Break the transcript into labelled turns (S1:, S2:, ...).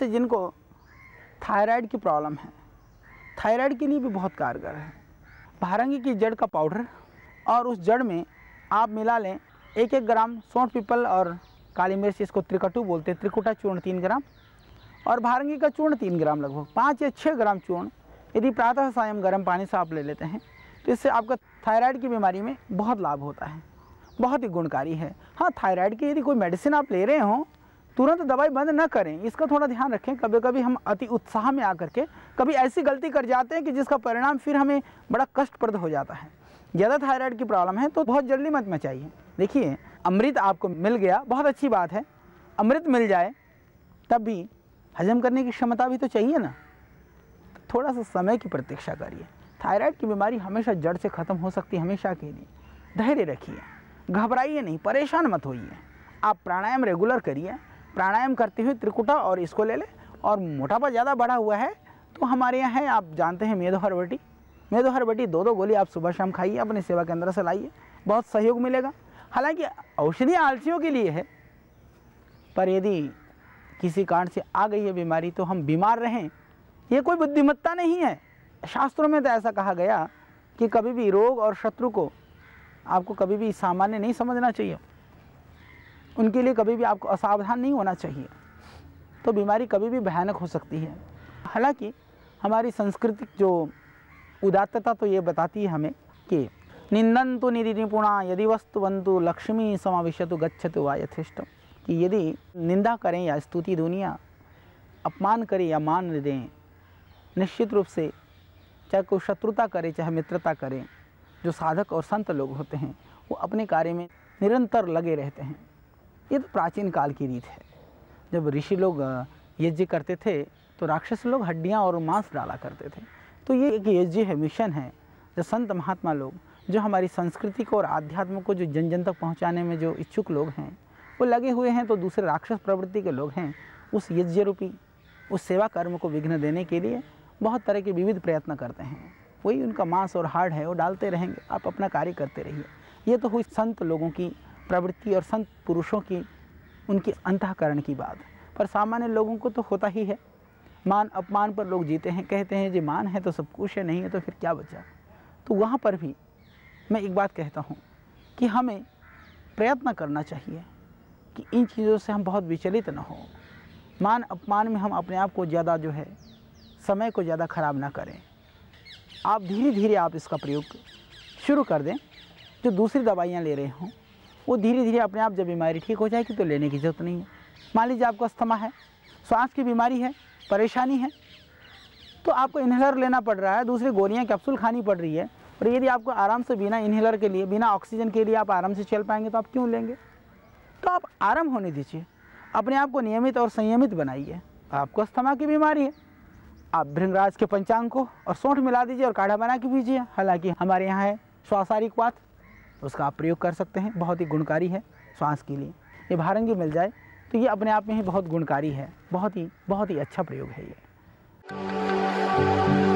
S1: तो जिनको थायराइड की प्रॉब्लम है थायराइड के लिए भी बहुत कारगर है भारंगी की जड़ का पाउडर और उस जड़ में आप मिला लें एक एक ग्राम सौंठ पीपल और काली मिर्च इसको त्रिकटु बोलते हैं त्रिकुटा चूर्ण तीन ग्राम और भारंगी का चूर्ण तीन ग्राम लगभग पाँच या छः ग्राम चूर्ण यदि प्रातः सायं गर्म पानी से आप ले लेते हैं तो इससे आपका थायराइड की बीमारी में बहुत लाभ होता है बहुत ही गुणकारी है हाँ थायराइड की यदि कोई मेडिसिन आप ले रहे हों तुरंत दवाई बंद ना करें इसका थोड़ा ध्यान रखें कभी कभी हम अति उत्साह में आकर के कभी ऐसी गलती कर जाते हैं कि जिसका परिणाम फिर हमें बड़ा कष्टप्रद हो जाता है ज़्यादा थायराइड की प्रॉब्लम है तो बहुत जल्दी मत मचाइए देखिए अमृत आपको मिल गया बहुत अच्छी बात है अमृत मिल जाए तब भी हजम करने की क्षमता भी तो चाहिए ना थोड़ा सा समय की प्रतीक्षा करिए थायराइड की बीमारी हमेशा जड़ से ख़त्म हो सकती है हमेशा के लिए धैर्य रखिए घबराइए नहीं परेशान मत होइए आप प्राणायाम रेगुलर करिए प्राणायाम करते हुए त्रिकुटा और इसको ले लें और मोटापा ज़्यादा बढ़ा हुआ है तो हमारे यहाँ है आप जानते हैं मेदो बटी मेदो बटी दो दो गोली आप सुबह शाम खाइए अपने सेवा केंद्र से लाइए बहुत सहयोग मिलेगा हालांकि औषधि आलसियों के लिए है पर यदि किसी कारण से आ गई है बीमारी तो हम बीमार रहें ये कोई बुद्धिमत्ता नहीं है शास्त्रों में तो ऐसा कहा गया कि कभी भी रोग और शत्रु को आपको कभी भी सामान्य नहीं समझना चाहिए उनके लिए कभी भी आपको असावधान नहीं होना चाहिए तो बीमारी कभी भी भयानक हो सकती है हालांकि हमारी सांस्कृतिक जो उदात्तता तो ये बताती है हमें कि निंदन तो निधि निपुणा यदि वस्तुवंतु लक्ष्मी समावेश समाविशतु तो वा यथेष्ट कि यदि निंदा करें या स्तुति दुनिया अपमान करें या मान दें निश्चित रूप से चाहे कोई शत्रुता करे चाहे मित्रता करें जो साधक और संत लोग होते हैं वो अपने कार्य में निरंतर लगे रहते हैं ये तो प्राचीन काल की रीत है जब ऋषि लोग यज्ञ करते थे तो राक्षस लोग हड्डियाँ और मांस डाला करते थे तो ये एक यज्ञ है मिशन है जो संत महात्मा लोग जो हमारी संस्कृति को और आध्यात्म को जो जन जन तक पहुँचाने में जो इच्छुक लोग हैं वो लगे हुए हैं तो दूसरे राक्षस प्रवृत्ति के लोग हैं उस यज्ञ रूपी उस सेवा कर्म को विघ्न देने के लिए बहुत तरह के विविध प्रयत्न करते हैं वही उनका मांस और हार्ड है वो डालते रहेंगे आप अपना कार्य करते रहिए ये तो हुई संत लोगों की प्रवृत्ति और संत पुरुषों की उनकी अंतकरण की बात पर सामान्य लोगों को तो होता ही है मान अपमान पर लोग जीते हैं कहते हैं जी मान है तो सब कुछ है नहीं है तो फिर क्या बचा तो वहाँ पर भी मैं एक बात कहता हूँ कि हमें प्रयत्न करना चाहिए कि इन चीज़ों से हम बहुत विचलित ना हो मान अपमान में हम अपने आप को ज़्यादा जो है समय को ज़्यादा ख़राब ना करें आप धीरे धीरे आप इसका प्रयोग शुरू कर दें जो दूसरी दवाइयाँ ले रहे हों वो धीरे धीरे अपने आप जब बीमारी ठीक हो जाएगी तो लेने की ज़रूरत नहीं है मान लीजिए आपको अस्थमा है सांस की बीमारी है परेशानी है तो आपको इन्हेलर लेना पड़ रहा है दूसरी गोलियाँ कैप्सूल खानी पड़ रही है और यदि आपको आराम से बिना इन्हेलर के लिए बिना ऑक्सीजन के लिए आप आराम से चल पाएंगे तो आप क्यों लेंगे तो आप आराम होने दीजिए अपने आप को नियमित और संयमित बनाइए आपको अस्थमा की बीमारी है आप भृंगराज के पंचांग को और सोठ मिला दीजिए और काढ़ा बना के पीजिए हालांकि हमारे यहाँ है श्वासारिक पात उसका आप प्रयोग कर सकते हैं बहुत ही गुणकारी है श्वास के लिए ये भारंगी मिल जाए तो ये अपने आप में ही बहुत गुणकारी है बहुत ही बहुत ही अच्छा प्रयोग है ये